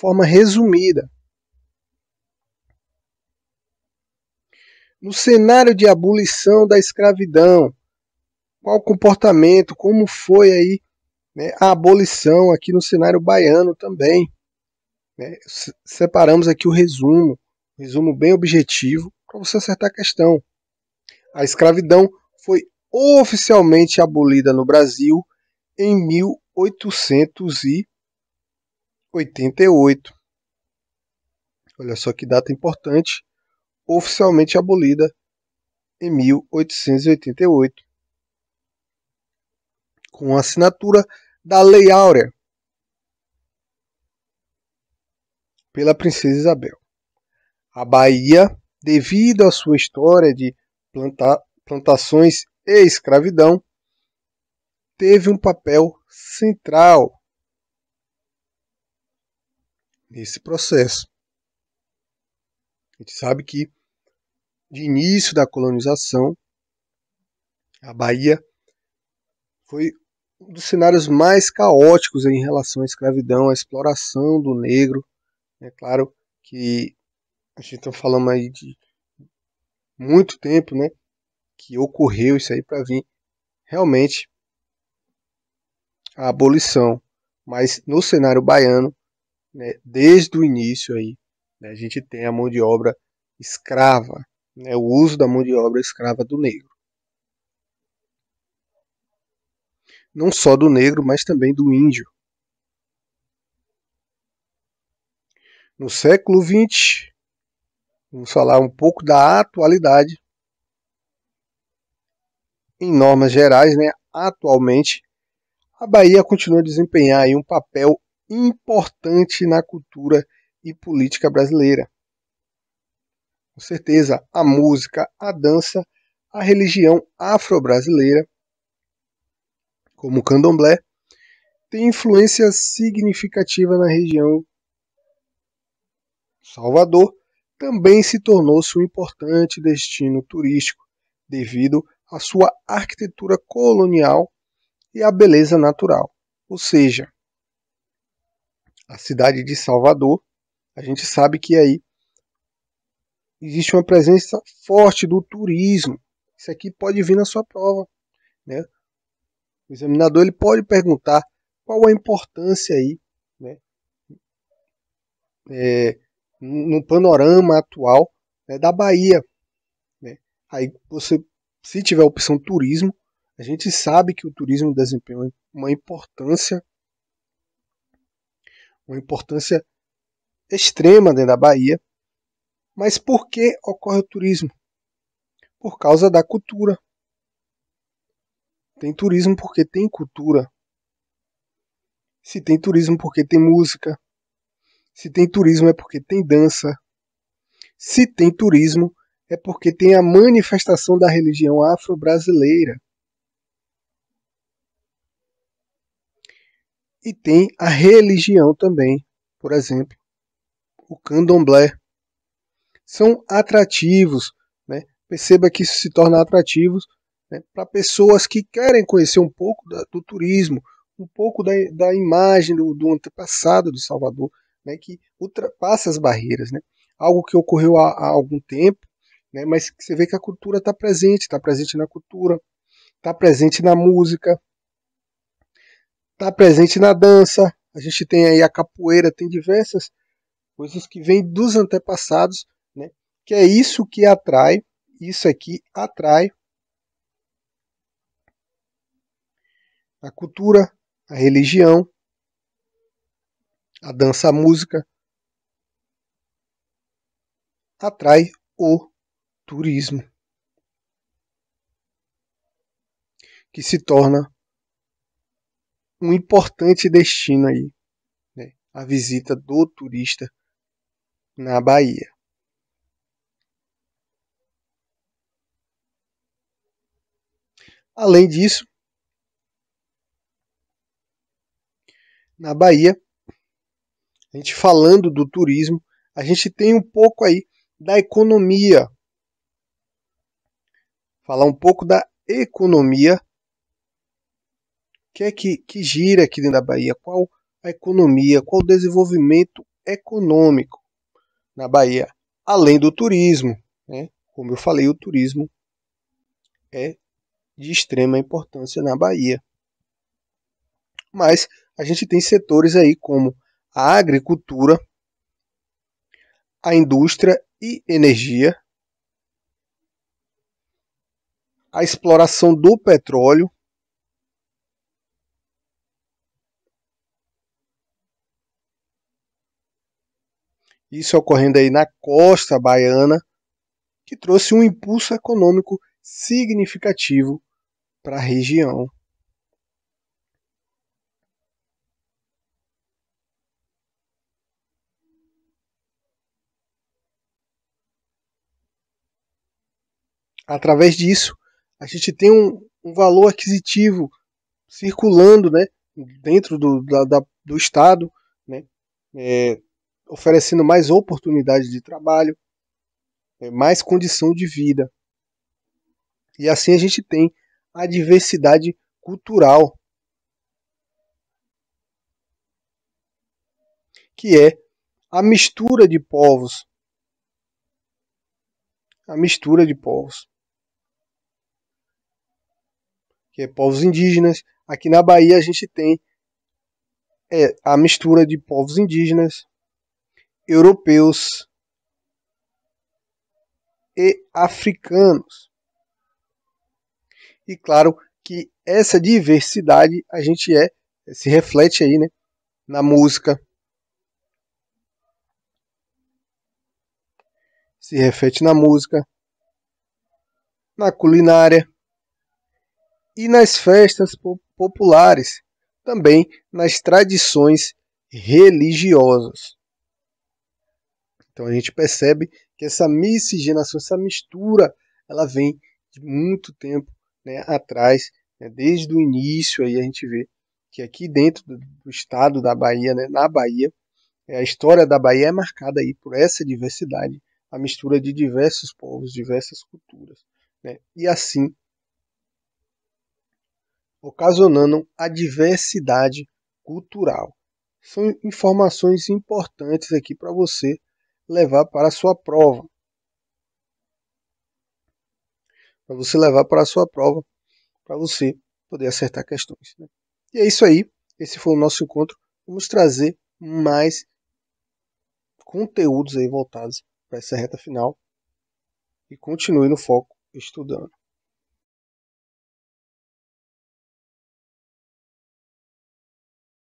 forma resumida. No cenário de abolição da escravidão, qual o comportamento, como foi aí né, a abolição aqui no cenário baiano também. Né? Separamos aqui o resumo, resumo bem objetivo, para você acertar a questão. A escravidão foi oficialmente abolida no Brasil em 1800 e 88. Olha só que data importante, oficialmente abolida em 1888, com a assinatura da Lei Áurea pela Princesa Isabel. A Bahia, devido à sua história de plantações e escravidão, teve um papel central nesse processo. A gente sabe que, de início da colonização, a Bahia foi um dos cenários mais caóticos em relação à escravidão, à exploração do negro. É claro que a gente está falando aí de muito tempo, né? Que ocorreu isso aí para vir realmente a abolição. Mas no cenário baiano, né, desde o início aí, né, a gente tem a mão de obra escrava, né, o uso da mão de obra escrava do negro. Não só do negro, mas também do índio. No século XX, vamos falar um pouco da atualidade. Em normas gerais, né, atualmente, a Bahia continua a desempenhar um papel importante na cultura e política brasileira. Com certeza, a música, a dança, a religião afro-brasileira, como o candomblé, tem influência significativa na região. Salvador também se tornou-se um importante destino turístico devido à sua arquitetura colonial e à beleza natural, ou seja, a cidade de Salvador, a gente sabe que aí existe uma presença forte do turismo. Isso aqui pode vir na sua prova, né? O examinador ele pode perguntar qual a importância aí, né? É, no panorama atual né, da Bahia. Né? Aí você, se tiver a opção turismo, a gente sabe que o turismo desempenha uma importância uma importância extrema dentro da Bahia. Mas por que ocorre o turismo? Por causa da cultura. Tem turismo porque tem cultura. Se tem turismo porque tem música. Se tem turismo é porque tem dança. Se tem turismo é porque tem a manifestação da religião afro-brasileira. E tem a religião também, por exemplo, o candomblé. São atrativos, né? perceba que isso se torna atrativo né? para pessoas que querem conhecer um pouco da, do turismo, um pouco da, da imagem do, do, antepassado de Salvador, né? que ultrapassa as barreiras. Né? Algo que ocorreu há, há algum tempo, né? mas você vê que a cultura está presente, está presente na cultura, está presente na música, está presente na dança, a gente tem aí a capoeira, tem diversas coisas que vêm dos antepassados, né? que é isso que atrai, isso aqui atrai a cultura, a religião, a dança, a música, atrai o turismo, que se torna um importante destino aí, né? a visita do turista na Bahia. Além disso, na Bahia, a gente falando do turismo, a gente tem um pouco aí da economia. Falar um pouco da economia que é que, que gira aqui dentro da Bahia? Qual a economia? Qual o desenvolvimento econômico na Bahia? Além do turismo, né? Como eu falei, o turismo é de extrema importância na Bahia. Mas a gente tem setores aí como a agricultura, a indústria e energia, a exploração do petróleo, Isso ocorrendo aí na costa baiana, que trouxe um impulso econômico significativo para a região. Através disso, a gente tem um, um valor aquisitivo circulando né, dentro do, da, da, do Estado, né, é, oferecendo mais oportunidades de trabalho, é, mais condição de vida. E assim a gente tem a diversidade cultural, que é a mistura de povos. A mistura de povos. Que é povos indígenas. Aqui na Bahia a gente tem é, a mistura de povos indígenas, europeus e africanos. E claro que essa diversidade a gente é se reflete aí, né, na música. Se reflete na música, na culinária e nas festas populares, também nas tradições religiosas. Então a gente percebe que essa miscigenação, essa mistura, ela vem de muito tempo né, atrás, né, desde o início aí a gente vê que aqui dentro do, do estado da Bahia, né, na Bahia, é, a história da Bahia é marcada aí por essa diversidade, a mistura de diversos povos, diversas culturas, né, e assim ocasionando a diversidade cultural. São informações importantes aqui para você levar para a sua prova. Para você levar para a sua prova, para você poder acertar questões. Né? E é isso aí. Esse foi o nosso encontro. Vamos trazer mais conteúdos aí voltados para essa reta final. E continue no foco estudando.